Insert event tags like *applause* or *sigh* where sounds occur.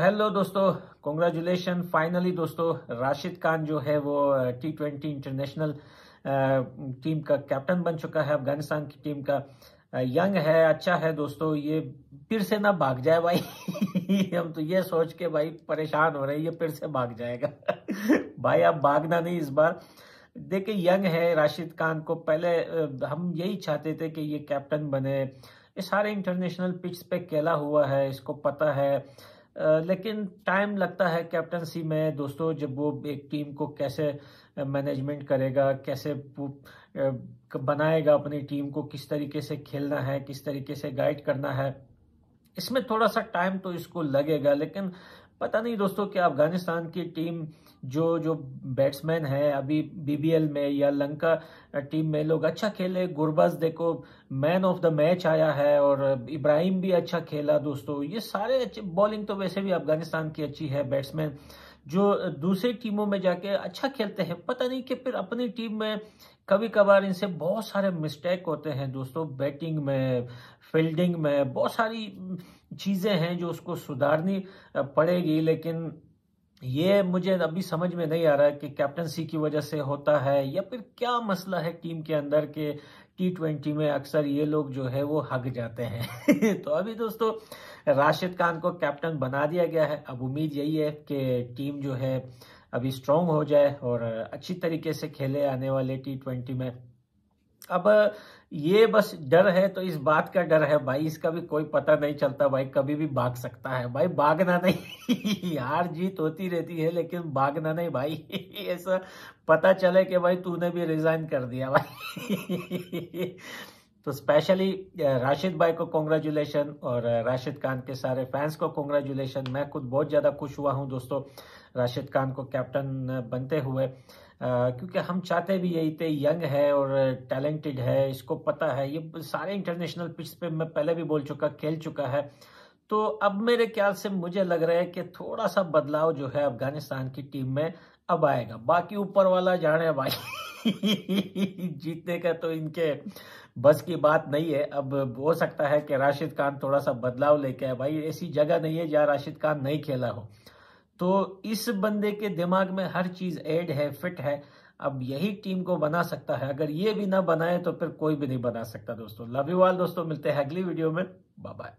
hello दोस्तों congratulation finally दोस्तों राशिद खान जो है वो टी ट्वेंटी इंटरनेशनल टीम का कैप्टन बन चुका है अफगानिस्तान की टीम का यंग है अच्छा है दोस्तों ये फिर से ना भाग जाए भाई *laughs* हम तो ये सोच के भाई परेशान हो रहे हैं ये फिर से भाग जाएगा *laughs* भाई आप भागना नहीं इस बार देखिए यंग है राशिद खान को पहले हम यही चाहते थे कि ये कैप्टन बने ये सारे इंटरनेशनल पिच पे खेला हुआ है इसको पता है लेकिन टाइम लगता है कैप्टनसी में दोस्तों जब वो एक टीम को कैसे मैनेजमेंट करेगा कैसे बनाएगा अपनी टीम को किस तरीके से खेलना है किस तरीके से गाइड करना है इसमें थोड़ा सा टाइम तो इसको लगेगा लेकिन पता नहीं दोस्तों कि अफगानिस्तान की टीम जो जो बैट्समैन है अभी बीबीएल में या लंका टीम में लोग अच्छा खेले गुरबज देखो मैन ऑफ द मैच आया है और इब्राहिम भी अच्छा खेला दोस्तों ये सारे अच्छे बॉलिंग तो वैसे भी अफगानिस्तान की अच्छी है बैट्समैन जो दूसरी टीमों में जाके अच्छा खेलते हैं पता नहीं कि फिर अपनी टीम में कभी कभार इनसे बहुत सारे मिस्टेक होते हैं दोस्तों बैटिंग में फील्डिंग में बहुत सारी चीज़ें हैं जो उसको सुधारनी पड़ेगी लेकिन ये मुझे अभी समझ में नहीं आ रहा है कि कैप्टनसी की वजह से होता है या फिर क्या मसला है टीम के अंदर के टी ट्वेंटी में अक्सर ये लोग जो है वो हग जाते हैं *laughs* तो अभी दोस्तों राशिद खान को कैप्टन बना दिया गया है अब उम्मीद यही है कि टीम जो है अभी स्ट्रांग हो जाए और अच्छी तरीके से खेले आने वाले टी ट्वेंटी में अब ये बस डर है तो इस बात का डर है भाई इसका भी कोई पता नहीं चलता भाई कभी भी भाग सकता है भाई भागना नहीं *laughs* हार जीत होती रहती है लेकिन भागना नहीं भाई *laughs* ऐसा पता चले कि भाई तूने भी रिजाइन कर दिया भाई *laughs* तो स्पेशली राशिद भाई को कॉन्ग्रेचुलेशन और राशिद खान के सारे फैंस को कॉन्ग्रेचुलेशन मैं खुद बहुत ज़्यादा खुश हुआ हूँ दोस्तों राशिद खान को कैप्टन बनते हुए क्योंकि हम चाहते भी यही थे यंग है और टैलेंटेड है इसको पता है ये सारे इंटरनेशनल पिच पे मैं पहले भी बोल चुका खेल चुका है तो अब मेरे ख्याल से मुझे लग रहा है कि थोड़ा सा बदलाव जो है अफगानिस्तान की टीम में अब आएगा बाकी ऊपर वाला जाने भाई *laughs* जीतने का तो इनके बस की बात नहीं है अब हो सकता है कि राशिद खान थोड़ा सा बदलाव लेके आए भाई ऐसी जगह नहीं है जहाँ राशिद खान नहीं खेला हो तो इस बंदे के दिमाग में हर चीज ऐड है फिट है अब यही टीम को बना सकता है अगर ये भी ना बनाए तो फिर कोई भी नहीं बना सकता दोस्तों लव यू ऑल दोस्तों मिलते हैं अगली वीडियो में बाय बाय